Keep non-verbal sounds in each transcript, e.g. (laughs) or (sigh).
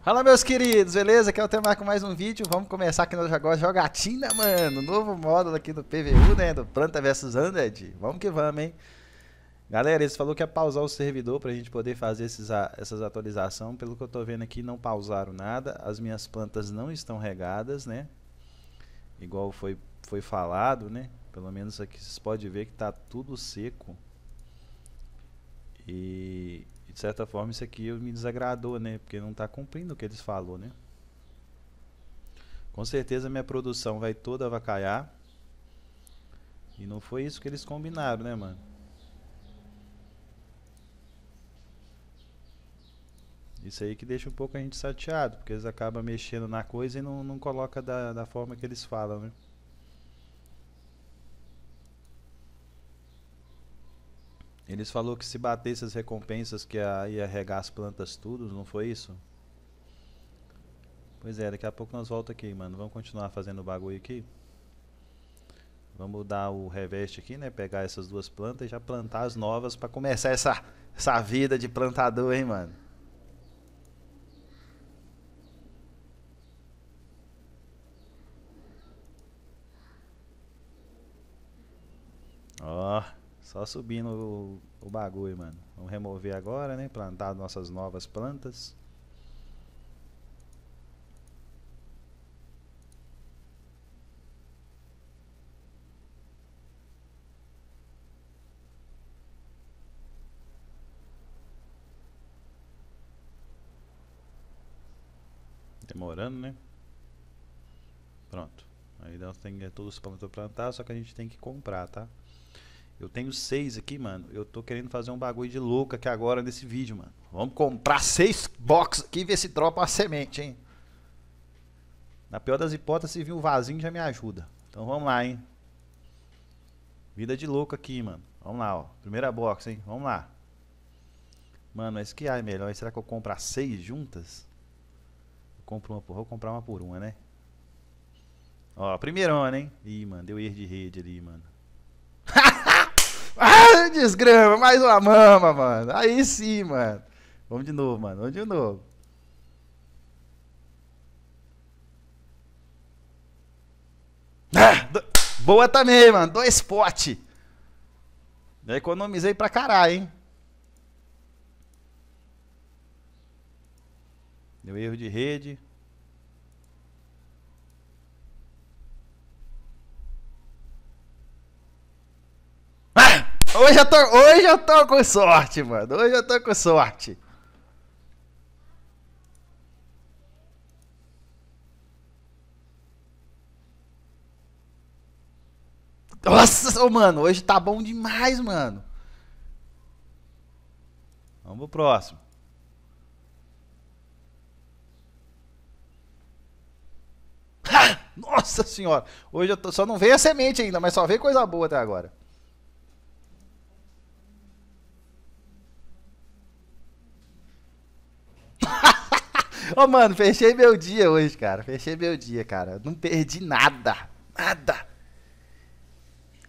Fala meus queridos, beleza? Aqui é o Temar com mais um vídeo, vamos começar aqui no Jaguar Jogatina, mano Novo módulo aqui do PVU, né, do Planta vs Undead Vamos que vamos, hein Galera, eles falou que ia pausar o servidor pra gente poder fazer esses, essas atualizações Pelo que eu tô vendo aqui, não pausaram nada As minhas plantas não estão regadas, né Igual foi, foi falado, né Pelo menos aqui vocês podem ver que tá tudo seco E de certa forma, isso aqui me desagradou, né? Porque não está cumprindo o que eles falou, né? Com certeza minha produção vai toda avacaiar. E não foi isso que eles combinaram, né, mano? Isso aí que deixa um pouco a gente chateado, porque eles acabam mexendo na coisa e não, não coloca da, da forma que eles falam, né? Eles falou que se batesse as recompensas que ia regar as plantas tudo, não foi isso? Pois é, daqui a pouco nós volta aqui, mano. Vamos continuar fazendo o bagulho aqui. Vamos dar o reveste aqui, né? Pegar essas duas plantas e já plantar as novas para começar essa, essa vida de plantador, hein, mano? Só subindo o, o bagulho, mano. Vamos remover agora, né? Plantar nossas novas plantas. Demorando, né? Pronto. Aí nós tem é, todos os plantas para plantar, só que a gente tem que comprar, tá? Eu tenho seis aqui, mano. Eu tô querendo fazer um bagulho de louco aqui agora nesse vídeo, mano. Vamos comprar seis boxes aqui e ver se dropa a semente, hein? Na pior das hipóteses, se vir um vasinho já me ajuda. Então vamos lá, hein? Vida de louco aqui, mano. Vamos lá, ó. Primeira box, hein? Vamos lá. Mano, esse que é melhor. Será que eu as seis juntas? Eu compro uma por... Vou comprar uma por uma, né? Ó, primeira, hein? Ih, mano, deu erro de rede ali, mano que desgrama, mais uma mama, mano. Aí sim, mano. Vamos de novo, mano. Vamos de novo. Ah, do... Boa também, mano. Dois potes. Já economizei pra caralho, hein? Deu erro de rede. hoje eu tô, hoje eu tô com sorte, mano. Hoje eu tô com sorte. Nossa, oh, mano, hoje tá bom demais, mano. Vamos pro próximo. Ha! (laughs) Nossa senhora, hoje eu tô, só não veio a semente ainda, mas só veio coisa boa até agora. Ô, oh, mano, fechei meu dia hoje, cara. Fechei meu dia, cara. Não perdi nada. Nada.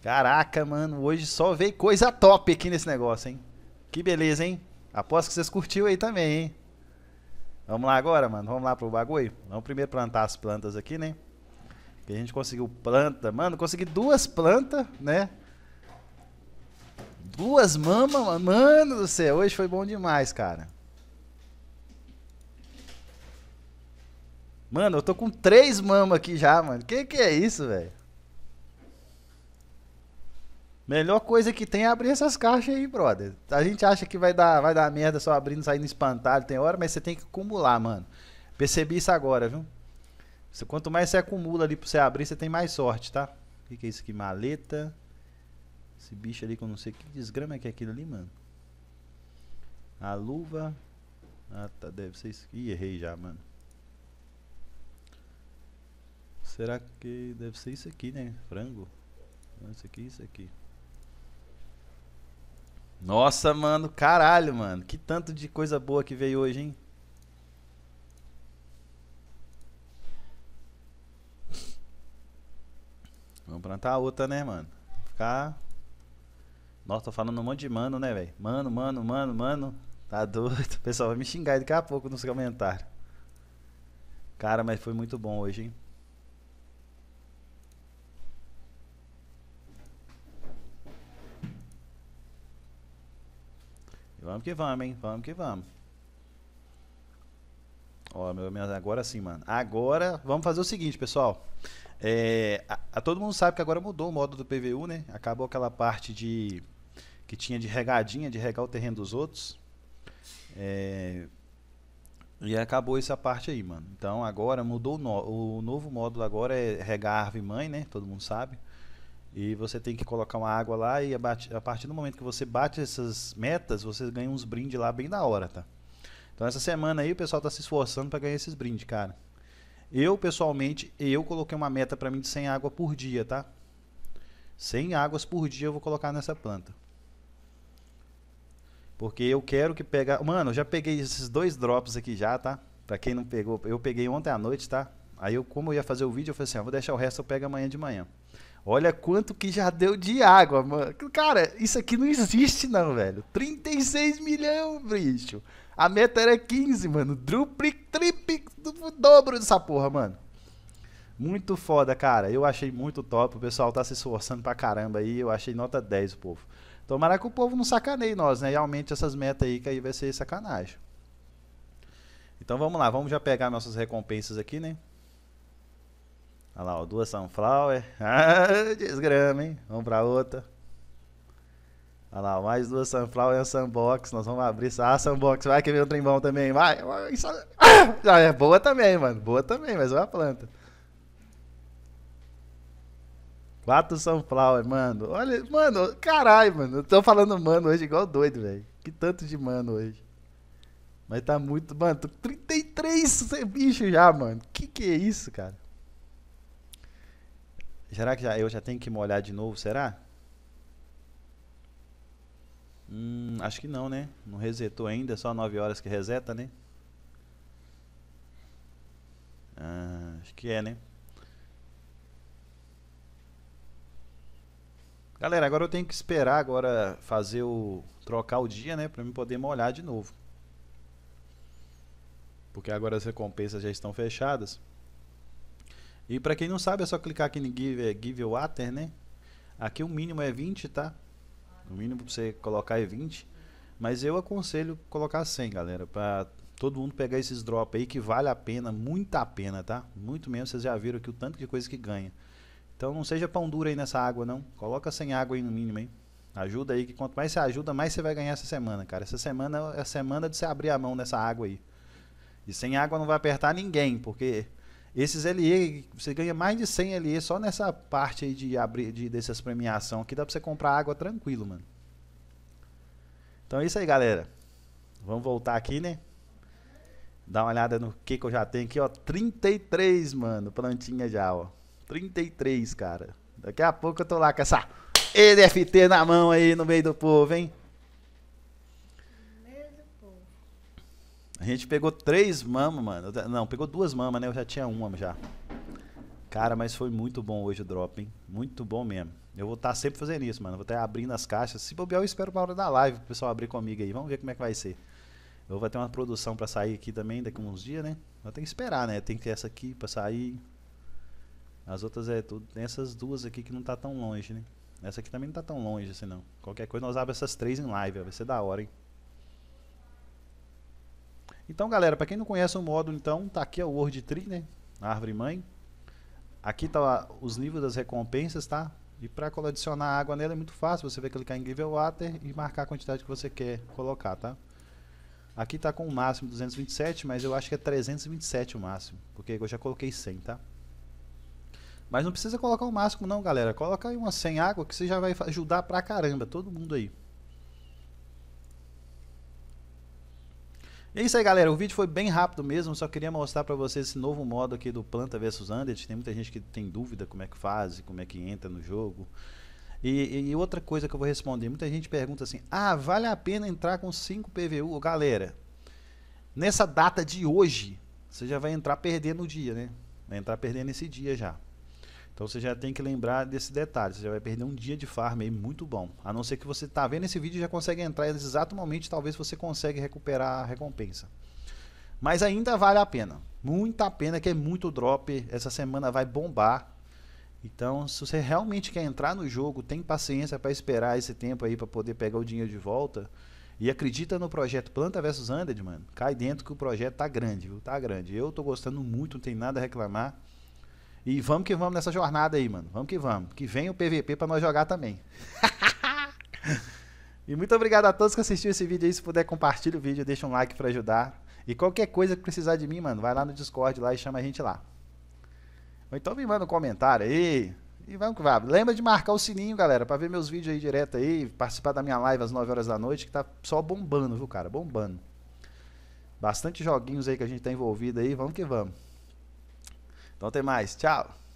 Caraca, mano. Hoje só veio coisa top aqui nesse negócio, hein? Que beleza, hein? Aposto que vocês curtiu aí também, hein? Vamos lá agora, mano. Vamos lá pro bagulho? Vamos primeiro plantar as plantas aqui, né? Que a gente conseguiu planta. Mano, consegui duas plantas, né? Duas mamas, mano do céu. Hoje foi bom demais, cara. Mano, eu tô com três mamas aqui já, mano. Que que é isso, velho? Melhor coisa que tem é abrir essas caixas aí, brother. A gente acha que vai dar, vai dar merda só abrindo, saindo espantado, tem hora, mas você tem que acumular, mano. Percebi isso agora, viu? Quanto mais você acumula ali pra você abrir, você tem mais sorte, tá? O que, que é isso aqui? Maleta. Esse bicho ali que eu não sei. Que desgrama é que é aquilo ali, mano? A luva. Ah, tá. Deve ser isso. Ih, errei já, mano. Será que deve ser isso aqui, né? Frango. Não, isso aqui, isso aqui. Nossa, mano, caralho, mano. Que tanto de coisa boa que veio hoje, hein? Vamos plantar outra, né, mano? Ficar. Nossa, tô falando um monte de mano, né, velho? Mano, mano, mano, mano. Tá doido. (laughs) O pessoal vai me xingar daqui a pouco nos comentários. Cara, mas foi muito bom hoje, hein? Vamos que vamos, hein? Vamos que vamos. Ó, meu, agora sim, mano. Agora, vamos fazer o seguinte, pessoal. É, a, a, todo mundo sabe que agora mudou o modo do PVU, né? Acabou aquela parte de que tinha de regadinha, de regar o terreno dos outros. É, e acabou essa parte aí, mano. Então agora mudou o, no, o novo módulo agora é regar a árvore mãe, né? Todo mundo sabe. E você tem que colocar uma água lá e a partir do momento que você bate essas metas, você ganha uns brindes lá bem da hora, tá? Então essa semana aí o pessoal tá se esforçando para ganhar esses brindes, cara. Eu, pessoalmente, eu coloquei uma meta para mim de 100 água por dia, tá? 100 águas por dia eu vou colocar nessa planta. Porque eu quero que pega... Mano, eu já peguei esses dois drops aqui já, tá? Pra quem não pegou, eu peguei ontem à noite, tá? Aí eu, como eu ia fazer o vídeo, eu falei assim, ah, vou deixar o resto, eu pego amanhã de manhã. Olha quanto que já deu de água, mano. Cara, isso aqui não existe não, velho. 36 milhões, bicho. A meta era 15, mano. Dupli, do, dobro dessa porra, mano. Muito foda, cara. Eu achei muito top. O pessoal tá se esforçando pra caramba aí. Eu achei nota 10 o povo. Tomara que o povo não sacaneie nós, né? E aumente essas metas aí, que aí vai ser sacanagem. Então vamos lá, vamos já pegar nossas recompensas aqui, né? Olha lá, ó, duas sunflower. (laughs) Ah, desgrama, hein? Vamos pra outra. Olha lá, mais duas Sunflower e a Sunbox. Nós vamos abrir. Ah, Sunbox, vai que vem um trembão também. Vai. Ah, já é boa também, mano. Boa também, mas olha a planta. Quatro Sunflower, mano. Olha, mano, caralho, mano. Eu tô falando mano hoje igual doido, velho. Que tanto de mano hoje. Mas tá muito. Mano, tô 33 bicho já, mano. Que que é isso, cara? Será que já, eu já tenho que molhar de novo? Será? Hum, acho que não, né? Não resetou ainda, é só 9 horas que reseta, né? Ah, acho que é, né? Galera, agora eu tenho que esperar agora fazer o trocar o dia, né, para mim poder molhar de novo. Porque agora as recompensas já estão fechadas. E para quem não sabe, é só clicar aqui em Give, é, give Water, né? Aqui o mínimo é 20, tá? O mínimo pra você colocar é 20. Mas eu aconselho colocar 100, galera, para todo mundo pegar esses drops aí que vale a pena, muita pena, tá? Muito mesmo, vocês já viram aqui o tanto de coisa que ganha. Então não seja pão duro aí nessa água não, coloca sem água aí no mínimo, hein? Ajuda aí, que quanto mais você ajuda, mais você vai ganhar essa semana, cara. Essa semana é a semana de você abrir a mão nessa água aí. E sem água não vai apertar ninguém, porque esses LE, você ganha mais de 100 LE só nessa parte aí de abrir de, dessas premiação aqui, dá pra você comprar água tranquilo, mano. Então é isso aí, galera. Vamos voltar aqui, né? Dá uma olhada no que que eu já tenho aqui, ó. 33, mano, plantinha já, ó. 33, cara. Daqui a pouco eu tô lá com essa NFT na mão aí no meio do povo, hein? A gente pegou três mamas, mano. Não, pegou duas mamas, né? Eu já tinha uma já. Cara, mas foi muito bom hoje o drop, hein? Muito bom mesmo. Eu vou estar tá sempre fazendo isso, mano. Vou estar tá abrindo as caixas. Se bobear, eu espero pra hora da live o pessoal abrir comigo aí. Vamos ver como é que vai ser. Eu vou ter uma produção pra sair aqui também daqui uns dias, né? Eu tenho que esperar, né? Tem que ter essa aqui pra sair. As outras é tudo. Tem essas duas aqui que não tá tão longe, né? Essa aqui também não tá tão longe assim, não. Qualquer coisa nós abrimos essas três em live, Vai ser da hora, hein? Então, galera, para quem não conhece o módulo, então, tá aqui o Word Tree, né? A árvore mãe. Aqui tá os níveis das recompensas, tá? E para adicionar água nela é muito fácil, você vai clicar em Give Water e marcar a quantidade que você quer colocar, tá? Aqui tá com o máximo 227, mas eu acho que é 327 o máximo, porque eu já coloquei 100, tá? Mas não precisa colocar o máximo não, galera. Coloca aí uma 100 água que você já vai ajudar pra caramba, todo mundo aí. É isso aí, galera. O vídeo foi bem rápido mesmo. Só queria mostrar para vocês esse novo modo aqui do Planta versus Undead. Tem muita gente que tem dúvida como é que faz, como é que entra no jogo. E, e, outra coisa que eu vou responder. Muita gente pergunta assim: Ah, vale a pena entrar com 5 PVU? Galera, nessa data de hoje, você já vai entrar perdendo o dia, né? Vai entrar perdendo esse dia já. Então você já tem que lembrar desse detalhe. Você já vai perder um dia de farm aí muito bom. A não ser que você está vendo esse vídeo e já consegue entrar exatamente, talvez você consiga recuperar a recompensa. Mas ainda vale a pena. Muita pena que é muito drop. Essa semana vai bombar. Então, se você realmente quer entrar no jogo, tem paciência para esperar esse tempo aí para poder pegar o dinheiro de volta. E acredita no projeto Planta vs Undead, mano. Cai dentro que o projeto tá grande, viu? Tá grande. Eu tô gostando muito, não tem nada a reclamar. E vamos que vamos nessa jornada aí, mano. Vamos que vamos. Que vem o PVP para nós jogar também. (laughs) e muito obrigado a todos que assistiram esse vídeo aí. Se puder, compartilha o vídeo, deixa um like para ajudar. E qualquer coisa que precisar de mim, mano, vai lá no Discord lá e chama a gente lá. Ou então me manda um comentário aí. E vamos que vamos. Lembra de marcar o sininho, galera, para ver meus vídeos aí direto aí, participar da minha live às 9 horas da noite, que tá só bombando, viu, cara? Bombando. Bastante joguinhos aí que a gente tá envolvido aí, vamos que vamos. Então, até mais. Tchau.